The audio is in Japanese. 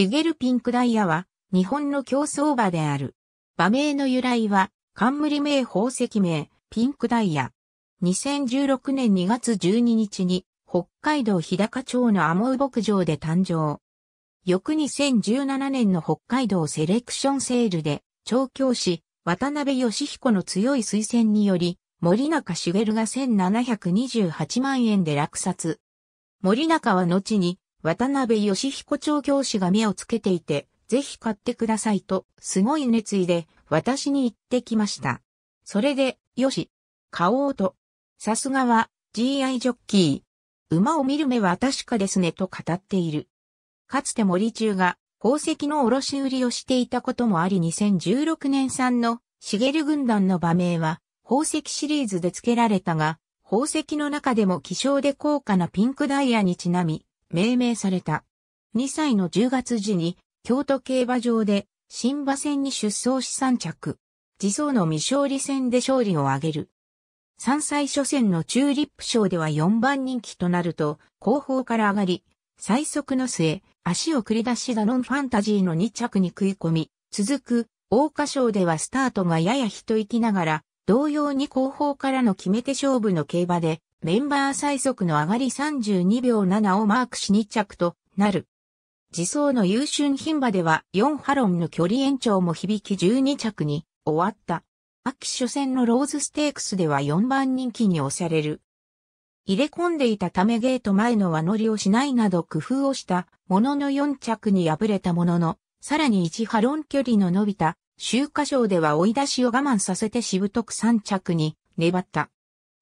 シゲルピンクダイヤは、日本の競争馬である。馬名の由来は、冠名宝石名、ピンクダイヤ。2016年2月12日に、北海道日高町のアモウ牧場で誕生。翌2017年の北海道セレクションセールで、調教師、渡辺義彦の強い推薦により、森中茂が1728万円で落札。森中は後に渡辺義彦調教師が目をつけていて、ぜひ買ってくださいと、すごい熱意で、私に言ってきました。それで、よし、買おうと。さすがは、GI ジョッキー。馬を見る目は確かですねと語っている。かつて森中が、宝石の卸売りをしていたこともあり2016年産の、茂軍団の馬名は、宝石シリーズで付けられたが、宝石の中でも希少で高価なピンクダイヤにちなみ、命名された。2歳の10月時に、京都競馬場で、新馬戦に出走し3着。自走の未勝利戦で勝利を挙げる。3歳初戦のチューリップ賞では4番人気となると、後方から上がり、最速の末、足を繰り出しダノンファンタジーの2着に食い込み、続く、大花賞ではスタートがやや一息ながら、同様に後方からの決め手勝負の競馬で、メンバー最速の上がり32秒7をマークし2着となる。自走の優秀品馬では4ハロンの距離延長も響き12着に終わった。秋初戦のローズステークスでは4番人気に押される。入れ込んでいたためゲート前の輪乗りをしないなど工夫をしたものの4着に敗れたものの、さらに1ハロン距離の伸びた、周華賞では追い出しを我慢させてしぶとく3着に粘った。